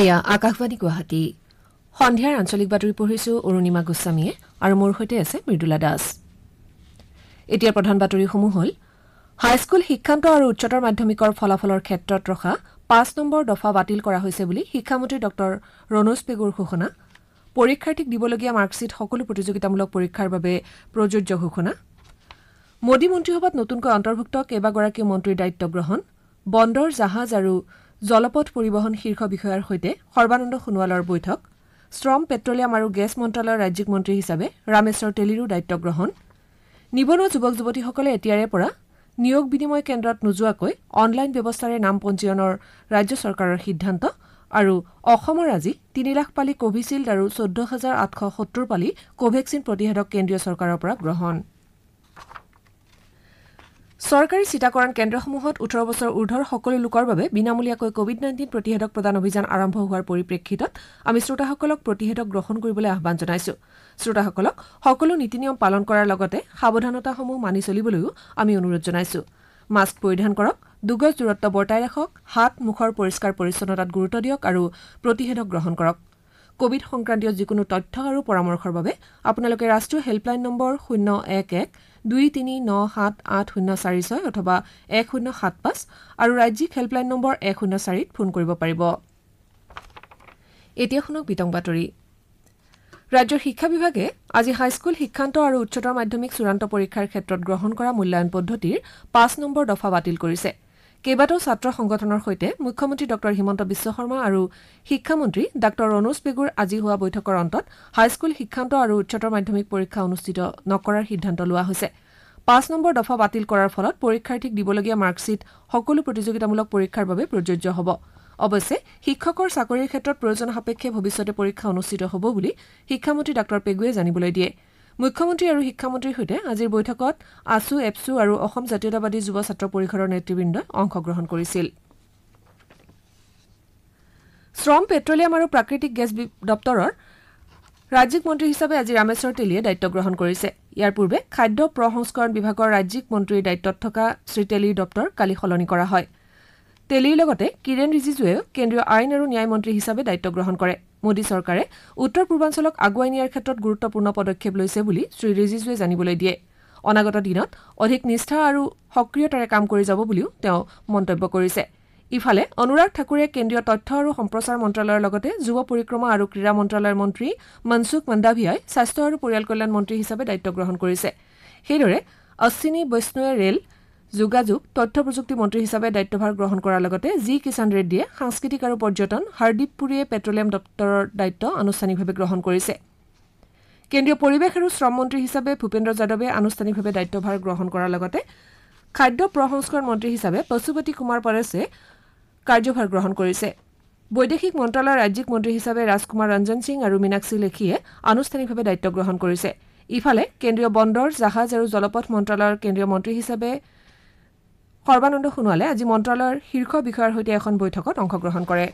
এয়া আকাশবাণী গুৱাহাটী সন্ধিয়াৰ আঞ্চলিক বাতৰি পঢ়িছো অৰুণিমা গোস্বামীয়ে আৰু মোৰ সৈতে আছে মৃদুলা দাস এতিয়া প্ৰধান বাতৰিসমূহ হ'ল হাইস্কুল শিক্ষান্ত আৰু উচ্চতৰ মাধ্যমিকৰ ফলাফলৰ ক্ষেত্ৰত ৰখা পাঁচ নম্বৰ দফা বাতিল কৰা হৈছে বুলি শিক্ষামন্ত্ৰী ডঃ ৰণোজ পেগুৰ ঘোষণা পৰীক্ষাৰ্থীক দিবলগীয়া মাৰ্কশ্বীট সকলো প্ৰতিযোগিতামূলক পৰীক্ষাৰ বাবে প্ৰযোজ্য ঘোষণা মোদী মন্ত্ৰীসভাত নতুনকৈ অন্তৰ্ভুক্ত কেইবাগৰাকীও মন্ত্ৰীৰ দায়িত্ব গ্ৰহণ বন্দৰ জাহাজ আৰু জলপথ পৰিবহণ শীৰ্ষ বিষয়াৰ সৈতে সৰ্বানন্দ সোণোৱালৰ বৈঠক শ্ৰম পেট্ৰলিয়াম আৰু গেছ মন্ত্ৰালয়ৰ ৰাজ্যিক মন্ত্ৰী হিচাপে ৰামেশ্বৰ তেলীৰো দায়িত্ব গ্ৰহণ নিবনুৱা যুৱক যুৱতীসকলে এতিয়াৰে পৰা নিয়োগ বিনিময় কেন্দ্ৰত নোযোৱাকৈ অনলাইন ব্যৱস্থাৰে নাম পঞ্জীয়নৰ ৰাজ্য চৰকাৰৰ সিদ্ধান্ত আৰু অসমৰ আজি তিনি লাখ পালি কভিশ্বিল্ড আৰু চৈধ্য হাজাৰ আঠশ সত্তৰ পালি কোভেক্সিন প্ৰতিষেধক কেন্দ্ৰীয় চৰকাৰৰ পৰা গ্ৰহণ চৰকাৰী চিতাকৰণ কেন্দ্ৰসমূহত ওঠৰ বছৰ ঊৰ্ধৰ সকলো লোকৰ বাবে বিনামূলীয়াকৈ কোভিড নাইণ্টিন প্ৰতিষেধক প্ৰদান অভিযান আৰম্ভ হোৱাৰ পৰিপ্ৰেক্ষিতত আমি শ্ৰোতাসকলক প্ৰতিষেধক গ্ৰহণ কৰিবলৈ আহান জনাইছো শ্ৰোতাসকলক সকলো নীতি নিয়ম পালন কৰাৰ লগতে সাৱধানতাসমূহ মানি চলিবলৈও আমি অনুৰোধ জনাইছো মাস্ক পৰিধান কৰক দুগজ দূৰত্ব বৰ্তাই ৰাখক হাত মুখৰ পৰিষ্কাৰ পৰিচ্ছন্নতাত গুৰুত্ব দিয়ক আৰু প্ৰতিষেধক গ্ৰহণ কৰক কোভিড সংক্ৰান্তীয় যিকোনো তথ্য আৰু পৰামৰ্শৰ বাবে আপোনালোকে ৰাষ্ট্ৰীয় হেল্পলাইন নম্বৰ শূন্য এক এক দুই তিনি ন সাত আঠ শূন্য চাৰি ছয় অথবা এক শূন্য সাত পাঁচ আৰু ৰাজ্যিক হেল্পলাইন নম্বৰ এক শূন্য চাৰিত ফোন কৰিব পাৰিব ৰাজ্যৰ শিক্ষা বিভাগে আজি হাইস্কুল শিক্ষান্ত আৰু উচ্চতৰ মাধ্যমিক চূড়ান্ত পৰীক্ষাৰ ক্ষেত্ৰত গ্ৰহণ কৰা মূল্যায়ন পদ্ধতিৰ পাঁচ নম্বৰ দফা বাতিল কৰিছে কেইবাটাও ছাত্ৰ সংগঠনৰ সৈতে মুখ্যমন্ত্ৰী ডঃ হিমন্ত বিশ্ব শৰ্মা আৰু শিক্ষামন্ত্ৰী ডাঃ অনুজ পেগুৰ আজি হোৱা বৈঠকৰ অন্তত হাইস্কুল শিক্ষান্ত আৰু উচ্চতৰ মাধ্যমিক পৰীক্ষা অনুষ্ঠিত নকৰাৰ সিদ্ধান্ত লোৱা হৈছে পাঁচ নম্বৰ দফা বাতিল কৰাৰ ফলত পৰীক্ষাৰ্থীক দিবলগীয়া মাৰ্কশ্বীট সকলো প্ৰতিযোগিতামূলক পৰীক্ষাৰ বাবে প্ৰযোজ্য হ'ব অৱশ্যে শিক্ষকৰ চাকৰিৰ ক্ষেত্ৰত প্ৰয়োজন সাপেক্ষে ভৱিষ্যতে পৰীক্ষা অনুষ্ঠিত হ'ব বুলি শিক্ষামন্ত্ৰী ডাঃ পেগুৱে জানিবলৈ দিয়ে মুখ্যমন্ত্ৰী আৰু শিক্ষামন্ত্ৰীৰ সৈতে আজিৰ বৈঠকত আছু এপছু আৰু অসম জাতীয়তাবাদী যুৱ ছাত্ৰ পৰিষদৰ নেতৃবৃন্দই অংশগ্ৰহণ কৰিছিল শ্ৰম পেট্লিয়াম আৰু প্ৰাকৃতিক গেছ দপ্তৰৰ ৰাজ্যিক মন্ত্ৰী হিচাপে আজি ৰামেশ্বৰ তেলীয়ে দায়িত্ব গ্ৰহণ কৰিছে ইয়াৰ পূৰ্বে খাদ্য প্ৰসংস্কৰণ বিভাগৰ ৰাজ্যিক মন্ত্ৰীৰ দায়িত্বত থকা শ্ৰীতেলীৰ দপ্তৰ কালি সলনি কৰা হয় তেলীৰ লগতে কিৰেণ ৰিজিজুৱেও কেন্দ্ৰীয় আইন আৰু ন্যায় মন্ত্ৰী হিচাপে দায়িত্ব গ্ৰহণ কৰে মোদী চৰকাৰে উত্তৰ পূৰ্বাঞ্চলক আগুৱাই নিয়াৰ ক্ষেত্ৰত গুৰুত্বপূৰ্ণ পদক্ষেপ লৈছে বুলি শ্ৰীৰিজিজুৱে জানিবলৈ দিয়ে অনাগত দিনত অধিক নিষ্ঠা আৰু সক্ৰিয়তাৰে কাম কৰি যাব বুলিও তেওঁ মন্তব্য কৰিছে ইফালে অনুৰাগ ঠাকুৰে কেন্দ্ৰীয় তথ্য আৰু সম্প্ৰচাৰ মন্ত্ৰালয়ৰ লগতে যুৱ পৰিক্ৰমা আৰু ক্ৰীড়া মন্ত্ৰালয়ৰ মন্ত্ৰী মনসুখ মণ্ডাভিয়াই স্বাস্থ্য আৰু পৰিয়াল কল্যাণ মন্ত্ৰী হিচাপে দায়িত্ব গ্ৰহণ কৰিছে সেইদৰে অশ্বিনী বৈষ্ণৱে ৰেল যোগাযোগ তথ্য প্ৰযুক্তি মন্ত্ৰী হিচাপে দায়িত্বভাৰ গ্ৰহণ কৰাৰ লগতে জি কিষাণ ৰেড্ডীয়ে সাংস্কৃতিক আৰু পৰ্যটন হৰদীপ পুৰীয়ে পেট্ৰলিয়াম দপ্তৰৰ দায়িত্ব আনুষ্ঠানিকভাৱে গ্ৰহণ কৰিছে কেন্দ্ৰীয় পৰিৱেশ আৰু শ্ৰম মন্ত্ৰী হিচাপে ভূপেন্দ্ৰ যাদৱে আনুষ্ঠানিকভাৱে দায়িত্বভাৰ গ্ৰহণ কৰাৰ লগতে খাদ্য প্ৰসংস্কৰণ মন্ত্ৰী হিচাপে পশুপতি কুমাৰ পাৰেছে কাৰ্যভাৰ গ্ৰহণ কৰিছে বৈদেশিক মন্ত্ৰালয়ৰ ৰাজ্যিক মন্ত্ৰী হিচাপে ৰাজকুমাৰ ৰঞ্জন সিং আৰু মীনাক্ষী লেখিয়ে আনুষ্ঠানিকভাৱে দায়িত্ব গ্ৰহণ কৰিছে ইফালে কেন্দ্ৰীয় বন্দৰ জাহাজ আৰু জলপথ মন্ত্ৰালয়ৰ কেন্দ্ৰীয় মন্ত্ৰী হিচাপে সৰ্বানন্দ সোণোৱালে আজি মন্ত্ৰালয়ৰ শীৰ্ষ বিষয়াৰ সৈতে এখন বৈঠকত অংশগ্ৰহণ কৰে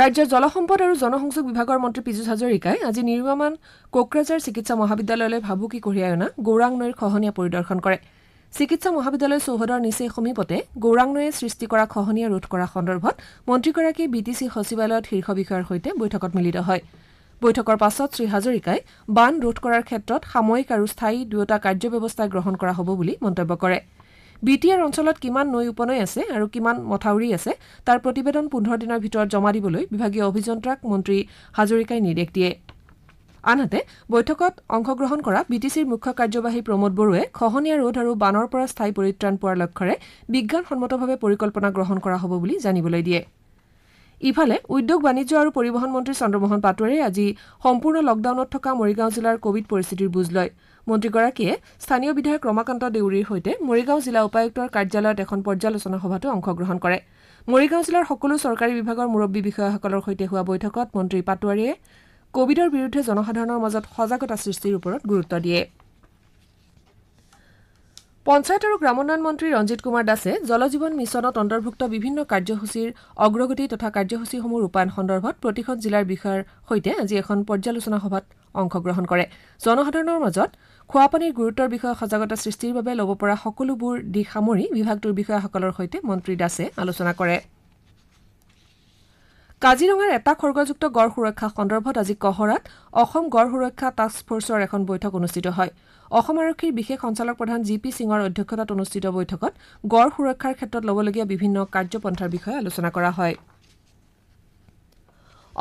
ৰাজ্যৰ জলসম্পদ আৰু জনসংযোগ বিভাগৰ মন্ত্ৰী পীযুষ হাজৰিকাই আজি নিৰ্মমান কোকৰাঝাৰ চিকিৎসা মহাবিদ্যালয়লৈ ভাবুকি কঢ়িয়াই অনা গৌৰাং নৈৰ খহনীয়া পৰিদৰ্শন কৰে চিকিৎসা মহাবিদ্যালয় চৌহদৰ নিচেই সমীপতে গৌৰাং নৈয়ে সৃষ্টি কৰা খহনীয়া ৰোধ কৰা সন্দৰ্ভত মন্ত্ৰীগৰাকীয়ে বি টি চি সচিবালয়ত শীৰ্ষ বিষয়াৰ সৈতে বৈঠকত মিলিত হয় বৈঠকৰ পাছত শ্ৰীহাজৰিকাই বান ৰোধ কৰাৰ ক্ষেত্ৰত সাময়িক আৰু স্থায়ী দুয়োটা কাৰ্যব্যৱস্থা গ্ৰহণ কৰা হ'ব বুলি মন্তব্য কৰে বি টি আৰ অঞ্চলত কিমান নৈ উপনৈ আছে আৰু কিমান মথাউৰি আছে তাৰ প্ৰতিবেদন পোন্ধৰ দিনৰ ভিতৰত জমা দিবলৈ বিভাগীয় অভিযন্তাক মন্ত্ৰী হাজৰিকাই নিৰ্দেশ দিয়ে আনহাতে বৈঠকত অংশগ্ৰহণ কৰা বি টি চিৰ মুখ্য কাৰ্যবাহী প্ৰমোদ বড়োৱে খহনীয়া ৰোধ আৰু বানৰ পৰা স্থায়ী পৰিত্ৰাণ পোৱাৰ লক্ষ্যৰে বিজ্ঞানসন্মতভাৱে পৰিকল্পনা গ্ৰহণ কৰা হ'ব বুলি জানিবলৈ দিয়ে ইফালে উদ্যোগ বাণিজ্য আৰু পৰিবহণ মন্ত্ৰী চন্দ্ৰমোহন পাটোৱাৰীয়ে আজি সম্পূৰ্ণ লকডাউনত থকা মৰিগাঁও জিলাৰ কোভিড পৰিস্থিতিৰ বুজ লয় মন্ত্ৰীগৰাকীয়ে স্থানীয় বিধায়ক ৰমাকান্ত দেউৰীৰ সৈতে মৰিগাঁও জিলা উপায়ুক্তৰ কাৰ্যালয়ত এখন পৰ্যালোচনা সভাতো অংশগ্ৰহণ কৰে মৰিগাঁও জিলাৰ সকলো চৰকাৰী বিভাগৰ মুৰববী বিষয়াসকলৰ সৈতে হোৱা বৈঠকত মন্ত্ৰী পাটোৱাৰীয়ে কোভিডৰ বিৰুদ্ধে জনসাধাৰণৰ মাজত সজাগতা সৃষ্টিৰ ওপৰত গুৰুত্ব দিয়ে পঞ্চায়ত আৰু গ্ৰামোন্নয়ন মন্ত্ৰী ৰঞ্জিত কুমাৰ দাসে জল জীৱন মিছনত অন্তৰ্ভুক্ত বিভিন্ন কাৰ্যসূচীৰ অগ্ৰগতি তথা কাৰ্যসূচীসমূহ ৰূপায়ণ সন্দৰ্ভত প্ৰতিখন জিলাৰ বিষয়াৰ সৈতে আজি এখন পৰ্যালোচনা সভাত অংশগ্ৰহণ কৰে জনসাধাৰণৰ মাজত খোৱাপানীৰ গুৰুত্বৰ বিষয়ে সজাগতা সৃষ্টিৰ বাবে ল'ব পৰা সকলোবোৰ দিশ সামৰি বিভাগটোৰ বিষয়াসকলৰ সৈতে মন্ত্ৰী দাসে আলোচনা কৰে কাজিৰঙাৰ এটা খৰ্গযুক্ত গড় সুৰক্ষা সন্দৰ্ভত আজি কহৰাত অসম গড় সুৰক্ষা টাস্ক ফৰ্চৰ এখন বৈঠক অনুষ্ঠিত হয় অসম আৰক্ষীৰ বিশেষ সঞ্চালক প্ৰধান জি পি সিঙৰ অধ্যক্ষতাত অনুষ্ঠিত বৈঠকত গড় সুৰক্ষাৰ ক্ষেত্ৰত ল'বলগীয়া বিভিন্ন কাৰ্যপন্থাৰ বিষয়ে আলোচনা কৰা হয়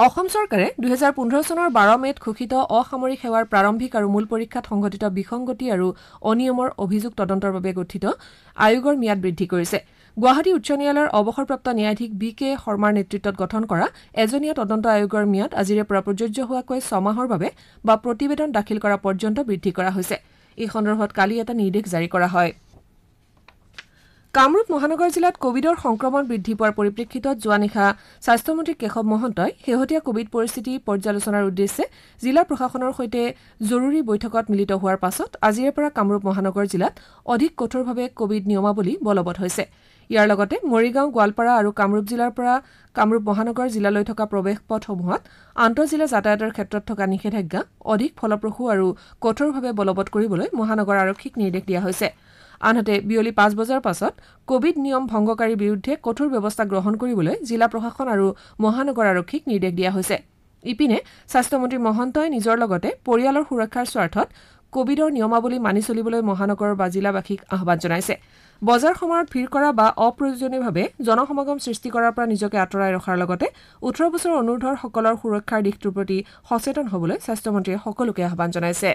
অসম চৰকাৰে দুহেজাৰ পোন্ধৰ চনৰ বাৰ মে'ত ঘোষিত অসামৰিক সেৱাৰ প্ৰাৰম্ভিক আৰু মূল পৰীক্ষাত সংঘটিত বিসংগতি আৰু অনিয়মৰ অভিযোগ তদন্তৰ বাবে গঠিত আয়োগৰ ম্যাদ বৃদ্ধি কৰিছে গুৱাহাটী উচ্চ ন্যায়ালয়ৰ অৱসৰপ্ৰাপ্ত ন্যায়াধীশ বি কে শৰ্মাৰ নেতৃত্বত গঠন কৰা এজনীয়া তদন্ত আয়োগৰ ম্যাদ আজিৰে পৰা প্ৰযোজ্য হোৱাকৈ ছমাহৰ বাবে বা প্ৰতিবেদন দাখিল কৰা পৰ্যন্ত বৃদ্ধি কৰা হৈছে এই সন্দৰ্ভত কালি এটা নিৰ্দেশ জাৰি কৰা হয় কামৰূপ মহানগৰ জিলাত কোভিডৰ সংক্ৰমণ বৃদ্ধি পোৱাৰ পৰিপ্ৰেক্ষিতত যোৱা নিশা স্বাস্থ্যমন্ত্ৰী কেশৱ মহন্তই শেহতীয়া কোভিড পৰিস্থিতি পৰ্যালোচনাৰ উদ্দেশ্যে জিলা প্ৰশাসনৰ সৈতে জৰুৰী বৈঠকত মিলিত হোৱাৰ পাছত আজিৰে পৰা কামৰূপ মহানগৰ জিলাত অধিক কঠোৰভাৱে কোভিড নিয়মাৱলী বলবৎ হৈছে ইয়াৰ লগতে মৰিগাঁও গোৱালপাৰা আৰু কামৰূপ জিলাৰ পৰা কামৰূপ মহানগৰ জিলালৈ থকা প্ৰৱেশ পথসমূহত আন্তঃজিলা যাতায়াতৰ ক্ষেত্ৰত থকা নিষেধাজ্ঞা অধিক ফলপ্ৰসূ আৰু কঠোৰভাৱে বলবৎ কৰিবলৈ মহানগৰ আৰক্ষীক নিৰ্দেশ দিয়া হৈছে আনহাতে বিয়লি পাঁচ বজাৰ পাছত কোভিড নিয়ম ভংগকাৰীৰ বিৰুদ্ধে কঠোৰ ব্যৱস্থা গ্ৰহণ কৰিবলৈ জিলা প্ৰশাসন আৰু মহানগৰ আৰক্ষীক নিৰ্দেশ দিয়া হৈছে ইপিনে স্বাস্থ্যমন্ত্ৰী মহন্তই নিজৰ লগতে পৰিয়ালৰ সুৰক্ষাৰ স্বাৰ্থত কোভিডৰ নিয়মাৱলী মানি চলিবলৈ মহানগৰৰ জিলাবাসীক আহান জনাইছে বজাৰ সময়ত ভিৰ কৰা বা অপ্ৰয়োজনীয়ভাৱে জনসমাগম সৃষ্টি কৰাৰ পৰা নিজকে আঁতৰাই ৰখাৰ লগতে ওঠৰ বছৰ অনুৰ্ধৰসকলৰ সুৰক্ষাৰ দিশটোৰ প্ৰতি সচেতন হ'বলৈ স্বাস্থ্যমন্ত্ৰীয়ে সকলোকে আহান জনাইছে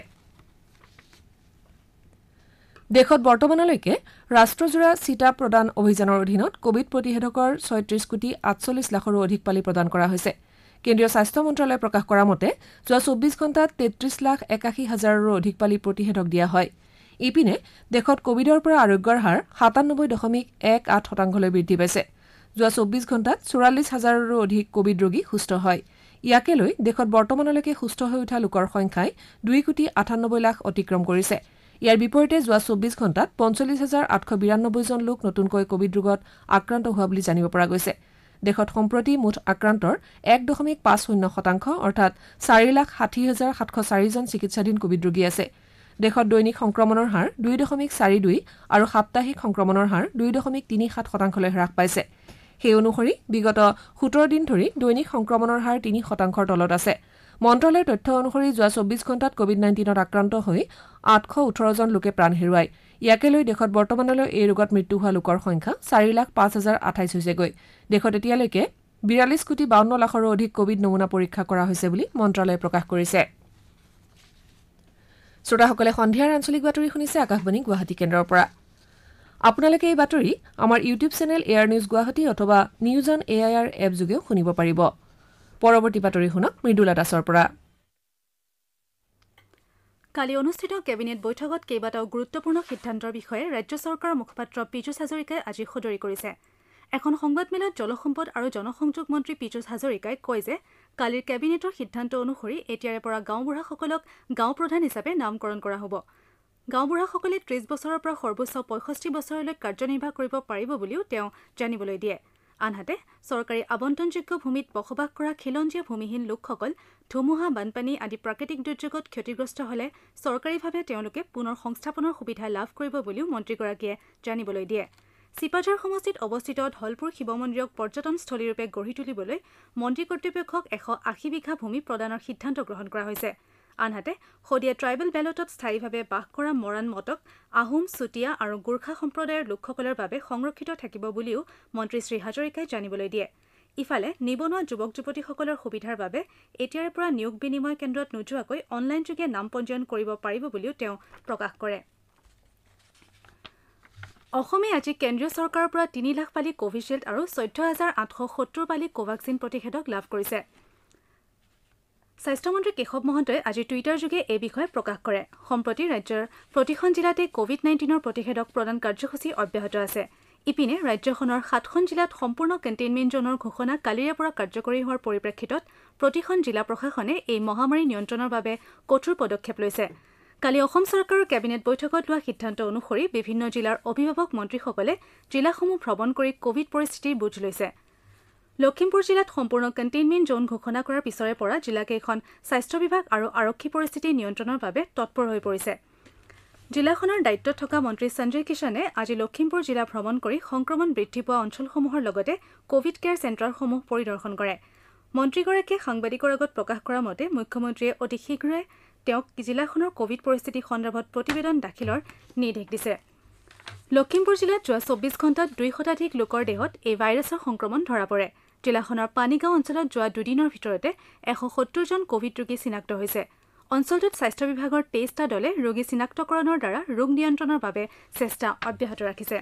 দেশত বৰ্তমানলৈকে ৰাষ্ট্ৰজোৰা চিটা প্ৰদান অভিযানৰ অধীনত কোভিড প্ৰতিষেধকৰ ছয়ত্ৰিশ কোটি আঠচল্লিছ লাখৰো অধিক পালি প্ৰদান কৰা হৈছে কেন্দ্ৰীয় স্বাস্থ্য মন্ত্ৰালয়ে প্ৰকাশ কৰা মতে যোৱা চৌব্বিছ ঘণ্টাত তেত্ৰিছ লাখ একাশী হাজাৰৰো অধিক পালি প্ৰতিষেধক দিয়া হয় ইপিনে দেশত কোভিডৰ পৰা আৰোগ্যৰ হাৰ সাতান্নব্বৈ দশমিক এক আঠ শতাংশলৈ বৃদ্ধি পাইছে যোৱা চৌব্বিছ ঘণ্টাত চৌৰাল্লিছ হাজাৰৰো অধিক কোভিড ৰোগী সুস্থ হয় ইয়াকে লৈ দেশত বৰ্তমানলৈকে সুস্থ হৈ উঠা লোকৰ সংখ্যাই দুই কোটি আঠান্নব্বৈ লাখ অতিক্ৰম কৰিছে ইয়াৰ বিপৰীতে যোৱা চৌব্বিছ ঘণ্টাত পঞ্চল্লিছ হাজাৰ আঠশ বিৰানব্বৈজন লোক নতুনকৈ কোভিড ৰোগত আক্ৰান্ত হোৱা বুলি জানিব পৰা গৈছে দেশত সম্প্ৰতি মুঠ আক্ৰান্তৰ এক দশমিক পাঁচ শূন্য শতাংশ অৰ্থাৎ চাৰি লাখ ষাঠি হাজাৰ সাতশ চাৰিজন চিকিৎসাধীন কোভিড ৰোগী আছে দেশত দৈনিক সংক্ৰমণৰ হাৰ দুই দশমিক চাৰি দুই আৰু সাপ্তাহিক সংক্ৰমণৰ হাৰ দুই দশমিক তিনি সাত শতাংশলৈ হ্ৰাস পাইছে সেই অনুসৰি বিগত সোতৰ দিন ধৰি দৈনিক সংক্ৰমণৰ হাৰ তিনি শতাংশৰ তলত আছে মন্ত্ৰালয়ৰ তথ্য অনুসৰি যোৱা চৌব্বিছ ঘণ্টাত কোভিড নাইণ্টিনত আক্ৰান্ত হৈ আঠশ ওঠৰজন লোকে প্ৰাণ হেৰুৱায় ইয়াকে লৈ দেশত বৰ্তমানলৈ এই ৰোগত মৃত্যু হোৱা লোকৰ সংখ্যা চাৰি লাখ পাঁচ হাজাৰ আঠাইছ হৈছেগৈ দেশত এতিয়ালৈকে বিৰাল্লিছ কোটি বাৱন্ন লাখৰো অধিক কোৱিড নমুনা পৰীক্ষা কৰা হৈছে বুলি মন্ত্যালয়ে প্ৰকাশ কৰিছে শ্ৰোতাসকলে সন্ধিয়াৰ আঞ্চলিক বাতৰি শুনিছে আকাশবাণী গুৱাহাটী কেন্দ্ৰৰ পৰা আপোনালোকে এই বাতৰি আমাৰ YouTube channel AIR news Guwahati অথবা news on A I R এপযোগেও শুনিব পাৰিব পৰৱৰ্তী বাতৰি শুনক মৃদুলা দাসৰ পৰা কালি অনুষ্ঠিত কেবিনেট বৈঠকত কেইবাটাও গুৰুত্বপূৰ্ণ সিদ্ধান্তৰ বিষয়ে ৰাজ্য চৰকাৰৰ মুখপাত্ৰ পীযুষ হাজৰিকাই আজি সদৰি কৰিছে এখন সংবাদমেলত জলসম্পদ আৰু জনসংযোগ মন্ত্ৰী পীযুষ হাজৰিকাই কয় যে কালিৰ কেবিনেটৰ সিদ্ধান্ত অনুসৰি এতিয়াৰে পৰা গাঁওবুঢ়াসকলক গাঁও প্ৰধান হিচাপে নামকৰণ কৰা হ'ব গাঁওবুঢ়াসকলে ত্ৰিছ বছৰৰ পৰা সৰ্বোচ্চ পঁয়ষষ্ঠি বছৰলৈ কাৰ্যনিৰ্বাহ কৰিব পাৰিব বুলিও তেওঁ জানিবলৈ দিয়ে আনহাতে চৰকাৰী আৱণ্টনযোগ্য ভূমিত বসবাস কৰা খিলঞ্জীয়া ভূমিহীন লোকসকল ধুমুহা বানপানী আদি প্ৰাকৃতিক দুৰ্যোগত ক্ষতিগ্ৰস্ত হলে চৰকাৰীভাৱে তেওঁলোকে পুনৰ সংস্থাপনৰ সুবিধা লাভ কৰিব বুলিও মন্ত্ৰীগৰাকীয়ে জানিবলৈ দিয়ে চিপাঝাৰ সমষ্টিত অৱস্থিত ধলপুৰ শিৱ মন্দিৰক পৰ্যটনস্থলীৰূপে গঢ়ি তুলিবলৈ মন্ত্ৰী কৰ্তৃপক্ষক এশ আশী বিঘা ভূমি প্ৰদানৰ সিদ্ধান্ত গ্ৰহণ কৰা হৈছে আনহাতে শদিয়া ট্ৰাইবেল বেলটত স্থায়ীভাৱে বাস কৰা মৰাণ মটক আহোম চুতীয়া আৰু গোৰ্খা সম্প্ৰদায়ৰ লোকসকলৰ বাবে সংৰক্ষিত থাকিব বুলিও মন্ত্ৰী শ্ৰীহাজৰিকাই জানিবলৈ দিয়ে ইফালে নিবনুৱা যুৱক যুৱতীসকলৰ সুবিধাৰ বাবে এতিয়াৰে পৰা নিয়োগ বিনিময় কেন্দ্ৰত নোযোৱাকৈ অনলাইনযোগে নাম পঞ্জীয়ন কৰিব পাৰিব বুলিও তেওঁ প্ৰকাশ কৰে অসমে আজি কেন্দ্ৰীয় চৰকাৰৰ পৰা তিনি লাখ পালি কোভিশ্বিল্ড আৰু চৈধ্য হাজাৰ আঠশ সত্তৰ পালি কোভাক্সিন প্ৰতিষেধক লাভ কৰিছে স্বাস্থ্যমন্ত্ৰী কেশৱ মহন্তই আজি টুইটাৰযোগে এই বিষয়ে প্ৰকাশ কৰে সম্প্ৰতি ৰাজ্যৰ প্ৰতিখন জিলাতে কোভিড নাইণ্টিনৰ প্ৰতিষেধক প্ৰদান কাৰ্যসূচী অব্যাহত আছে ইপিনে ৰাজ্যখনৰ সাতখন জিলাত সম্পূৰ্ণ কণ্টেইনমেণ্ট জ'নৰ ঘোষণা কালিৰে পৰা কাৰ্যকৰী হোৱাৰ পৰিপ্ৰেক্ষিতত প্ৰতিখন জিলা প্ৰশাসনে এই মহামাৰী নিয়ন্ত্ৰণৰ বাবে কঠোৰ পদক্ষেপ লৈছে কালি অসম চৰকাৰৰ কেবিনেট বৈঠকত লোৱা সিদ্ধান্ত অনুসৰি বিভিন্ন জিলাৰ অভিভাৱক মন্ত্ৰীসকলে জিলাসমূহ ভ্ৰমণ কৰি কোভিড পৰিস্থিতিৰ বুজ লৈছে লখিমপুৰ জিলাত সম্পূৰ্ণ কণ্টেইনমেণ্ট জ'ন ঘোষণা কৰাৰ পিছৰে পৰা জিলাকেইখন স্বাস্থ্য বিভাগ আৰু আৰক্ষী পৰিস্থিতি নিয়ন্ত্ৰণৰ বাবে তৎপৰ হৈ পৰিছে জিলাখনৰ দায়িত্বত থকা মন্ত্ৰী সঞ্জয় কিষণে আজি লখিমপুৰ জিলা ভ্ৰমণ কৰি সংক্ৰমণ বৃদ্ধি পোৱা অঞ্চলসমূহৰ লগতে কোভিড কেয়াৰ চেণ্টাৰসমূহ পৰিদৰ্শন কৰে মন্ত্ৰীগৰাকীয়ে সাংবাদিকৰ আগত প্ৰকাশ কৰা মতে মুখ্যমন্ত্ৰীয়ে অতি শীঘ্ৰে তেওঁক জিলাখনৰ কোভিড পৰিস্থিতি সন্দৰ্ভত প্ৰতিবেদন দাখিলৰ নিৰ্দেশ দিছে লখিমপুৰ জিলাত যোৱা চৌব্বিছ ঘণ্টাত দুই শতাধিক লোকৰ দেহত এই ভাইৰাছৰ সংক্ৰমণ ধৰা পৰে জিলাখনৰ পানীগাঁও অঞ্চলত যোৱা দুদিনৰ ভিতৰতে এশ সত্তৰজন কোভিড ৰোগী চিনাক্ত হৈছে অঞ্চলটোত স্বাস্থ্য বিভাগৰ তেইছটা দলে ৰোগী চিনাক্তকৰণৰ দ্বাৰা ৰোগ নিয়ন্ত্ৰণৰ বাবে চেষ্টা অব্যাহত ৰাখিছে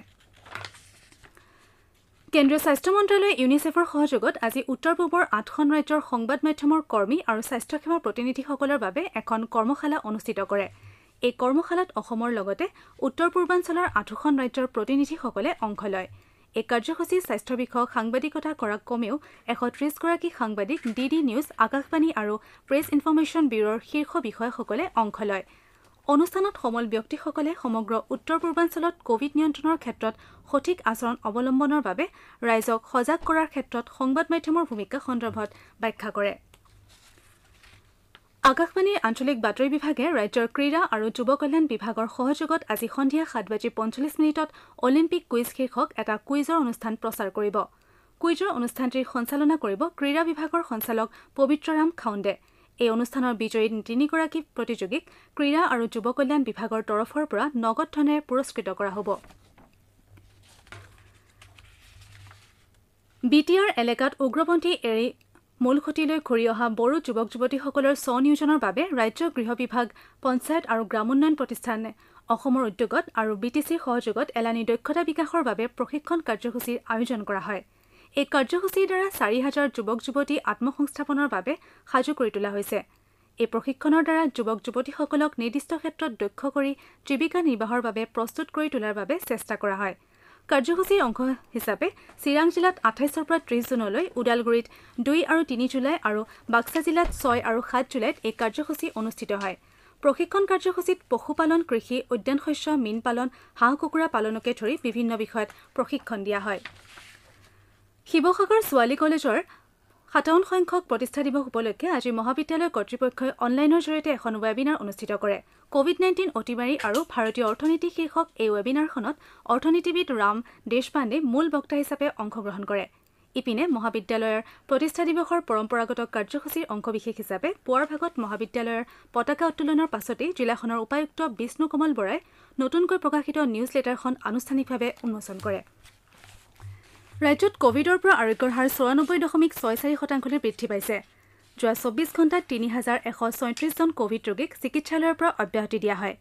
কেন্দ্ৰীয় স্বাস্থ্য মন্ত্ৰালয়ে ইউনিচেফৰ সহযোগত আজি উত্তৰ পূবৰ আঠখন ৰাজ্যৰ সংবাদ মাধ্যমৰ কৰ্মী আৰু স্বাস্থ্যসেৱা প্ৰতিনিধিসকলৰ বাবে এখন কৰ্মশালা অনুষ্ঠিত কৰে এই কৰ্মশালাত অসমৰ লগতে উত্তৰ পূৰ্বাঞ্চলৰ আঠোখন ৰাজ্যৰ প্ৰতিনিধিসকলে অংশ লয় এই কাৰ্যসূচী স্বাস্থ্য বিষয়ক সাংবাদিকতা কৰাক কমেও এশ ত্ৰিছগৰাকী সাংবাদিক ডি ডি নিউজ আকাশবাণী আৰু প্ৰেছ ইনফৰমেশ্যন ব্যুৰৰ শীৰ্ষ বিষয়াসকলে অংশ লয় অনুষ্ঠানত সমল ব্যক্তিসকলে সমগ্ৰ উত্তৰ পূৰ্বাঞ্চলত কোভিড নিয়ন্ত্ৰণৰ ক্ষেত্ৰত সঠিক আচৰণ অৱলম্বনৰ বাবে ৰাইজক সজাগ কৰাৰ ক্ষেত্ৰত সংবাদ মাধ্যমৰ ভূমিকা সন্দৰ্ভত ব্যাখ্যা কৰে আকাশবাণীৰ আঞ্চলিক বাতৰি বিভাগে ৰাজ্যৰ ক্ৰীড়া আৰু যুৱ কল্যাণ বিভাগৰ সহযোগত আজি সন্ধিয়া সাত বাজি পঞ্চল্লিছ মিনিটত অলিম্পিক কুইজ শীৰ্ষক এটা কুইজৰ অনুষ্ঠান প্ৰচাৰ কৰিব কুইজৰ অনুষ্ঠানটিৰ সঞ্চালনা কৰিব ক্ৰীড়া বিভাগৰ সঞ্চালক পবিত্ৰৰাম খাউণ্ডে এই অনুষ্ঠানৰ বিজয়ী তিনিগৰাকী প্ৰতিযোগীক ক্ৰীড়া আৰু যুৱ কল্যাণ বিভাগৰ তৰফৰ পৰা নগদ ধনেৰে পুৰস্কৃত কৰা হ'ব বি টি আৰ এলেকাত উগ্ৰপন্থী এৰি মূল মূলসুঁতিলৈ ঘূৰি অহা বড়ো যুৱক যুৱতীসকলৰ স্বনিয়োজনৰ বাবে ৰাজ্য গৃহ বিভাগ পঞ্চায়ত আৰু গ্ৰামোন্নয়ন প্ৰতিষ্ঠানে অসমৰ উদ্যোগত আৰু বি টি চিৰ সহযোগত এলানি দক্ষতা বিকাশৰ বাবে প্ৰশিক্ষণ কাৰ্যসূচীৰ আয়োজন কৰা হয় এই কাৰ্যসূচীৰ দ্বাৰা চাৰি হাজাৰ যুৱক যুৱতী আত্মসংস্থাপনৰ বাবে সাজু কৰি তোলা হৈছে এই প্ৰশিক্ষণৰ দ্বাৰা যুৱক যুৱতীসকলক নিৰ্দিষ্ট ক্ষেত্ৰত দক্ষ কৰি জীৱিকা নিৰ্বাহৰ বাবে প্ৰস্তুত কৰি তোলাৰ বাবে চেষ্টা কৰা হয় কাৰ্যসূচীৰ অংশ হিচাপে চিৰাং জিলাত আঠাইছৰ পৰা ত্ৰিছ জুনলৈ ওদালগুৰিত দুই আৰু তিনি জুলাই আৰু বাক্সা জিলাত ছয় আৰু সাত জুলাইত এই কাৰ্যসূচী অনুষ্ঠিত হয় প্ৰশিক্ষণ কাৰ্যসূচীত পশুপালন কৃষি উদ্যান শস্য মীন পালন হাঁহ কুকুৰা পালনকে ধৰি বিভিন্ন বিষয়ত প্ৰশিক্ষণ দিয়া হয় শিৱসাগৰ ছোৱালী কলেজৰ সাতাৱন সংখ্যক প্ৰতিষ্ঠা দিৱস উপলক্ষে আজি মহাবিদ্যালয় কৰ্তৃপক্ষই অনলাইনৰ জৰিয়তে এখন ৱেবিনাৰ অনুষ্ঠিত কৰে কোভিড নাইণ্টিন অতিমাৰী আৰু ভাৰতীয় অৰ্থনীতি শীৰ্ষক এই ৱেবিনাৰখনত অৰ্থনীতিবিদ ৰাম দেশপাণ্ডে মূল বক্তা হিচাপে অংশগ্ৰহণ কৰে ইপিনে মহাবিদ্যালয়ৰ প্ৰতিষ্ঠা দিৱসৰ পৰম্পৰাগত কাৰ্যসূচীৰ অংশবিশেষ হিচাপে পুৱাৰ ভাগত মহাবিদ্যালয়ৰ পতাকা উত্তোলনৰ পাছতেই জিলাখনৰ উপায়ুক্ত বিষ্ণু কমল বৰাই নতুনকৈ প্ৰকাশিত নিউজ লেটাৰখন আনুষ্ঠানিকভাৱে উন্মোচন কৰে ৰাজ্যত কভিডৰ পৰা আৰোগ্যৰ হাৰ চৌৰানব্বৈ দশমিক ছয় চাৰি শতাংশলৈ বৃদ্ধি পাইছে যোৱা চৌব্বিছ ঘণ্টাত তিনি হাজাৰ এশ ছয়ত্ৰিছজন কভিড ৰোগীক চিকিৎসালয়ৰ পৰা অব্যাহতি দিয়া হয়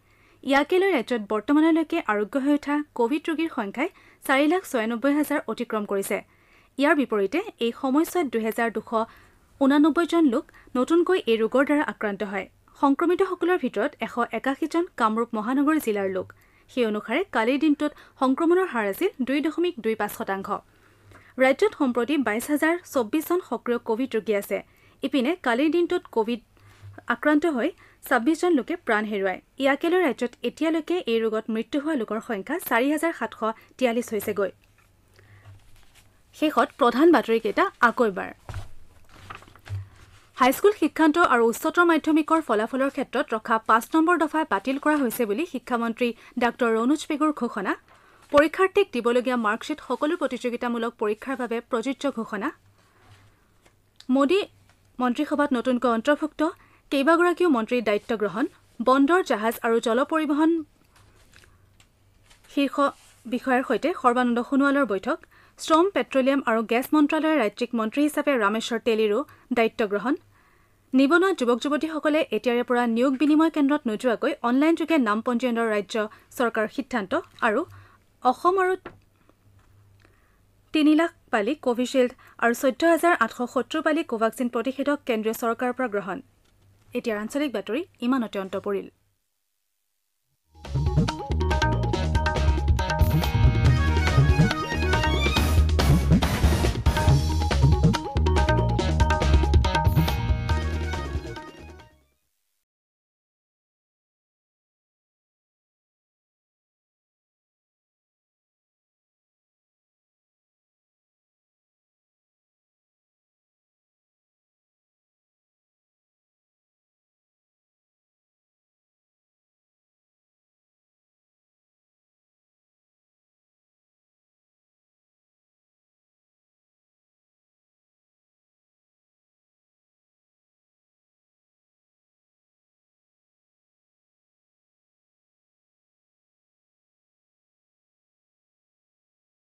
ইয়াকে লৈ ৰাজ্যত বৰ্তমানলৈকে আৰোগ্য হৈ উঠা কভিড ৰোগীৰ সংখ্যাই চাৰি লাখ ছয়ানব্বৈ হাজাৰ অতিক্ৰম কৰিছে ইয়াৰ বিপৰীতে এই সময়ছোৱাত দুহেজাৰ দুশ ঊনানব্বৈজন লোক নতুনকৈ এই ৰোগৰ দ্বাৰা আক্ৰান্ত হয় সংক্ৰমিতসকলৰ ভিতৰত এশ একাশীজন কামৰূপ মহানগৰ জিলাৰ লোক সেই অনুসাৰে কালিৰ দিনটোত সংক্ৰমণৰ হাৰ আছিল দুই দশমিক দুই পাঁচ শতাংশ ৰাজ্যত সম্প্ৰতি বাইছ হাজাৰ চৌব্বিছজন সক্ৰিয় কোভিড ৰোগী আছে ইপিনে কালিৰ দিনটোত কোভিড আক্ৰান্ত হৈ ছাব্বিছজন লোকে প্ৰাণ হেৰুৱায় ইয়াকে লৈ ৰাজ্যত এতিয়ালৈকে এই ৰোগত মৃত্যু হোৱা লোকৰ সংখ্যা চাৰি হাজাৰ সাতশ তিয়াল্লিছ হৈছেগৈ শেষত প্ৰধান বাতৰিকেইটা আকৌ এবাৰ হাইস্কুল শিক্ষান্ত আৰু উচ্চতৰ মাধ্যমিকৰ ফলাফলৰ ক্ষেত্ৰত ৰখা পাঁচ নম্বৰ দফা বাতিল কৰা হৈছে বুলি শিক্ষামন্ত্ৰী ডাঃ ৰনোজ পেগুৰ ঘোষণা পৰীক্ষাৰ্থীক দিবলগীয়া মাৰ্কশ্বীট সকলো প্ৰতিযোগিতামূলক পৰীক্ষাৰ বাবে প্ৰযোজ্য ঘোষণা মোদী মন্ত্ৰীসভাত নতুনকৈ অন্তৰ্ভুক্ত কেইবাগৰাকীও মন্ত্ৰীৰ দায়িত্ব গ্ৰহণ বন্দৰ জাহাজ আৰু জল পৰিবহণ শীৰ্ষ বিষয়াৰ সৈতে সৰ্বানন্দ সোণোৱালৰ বৈঠক শ্ৰম পেট্ৰলিয়াম আৰু গেছ মন্ত্ৰালয়ৰ ৰাজ্যিক মন্ত্ৰী হিচাপে ৰামেশ্বৰ তেলীৰো দায়িত্ব গ্ৰহণ নিবনুৱা যুৱক যুৱতীসকলে এতিয়াৰে পৰা নিয়োগ বিনিময় কেন্দ্ৰত নোযোৱাকৈ অনলাইনযোগে নাম পঞ্জীয়নৰ ৰাজ্য চৰকাৰৰ সিদ্ধান্ত আৰু অসম আৰু তিনি লাখ পালি কোভিশ্বিল্ড আৰু চৈধ্য হাজাৰ আঠশ সত্তৰ পালি কোভাক্সিন প্ৰতিষেধক কেন্দ্ৰীয় চৰকাৰৰ পৰা গ্ৰহণ এতিয়াৰ আঞ্চলিক বাতৰি ইমানতে অন্ত পৰিল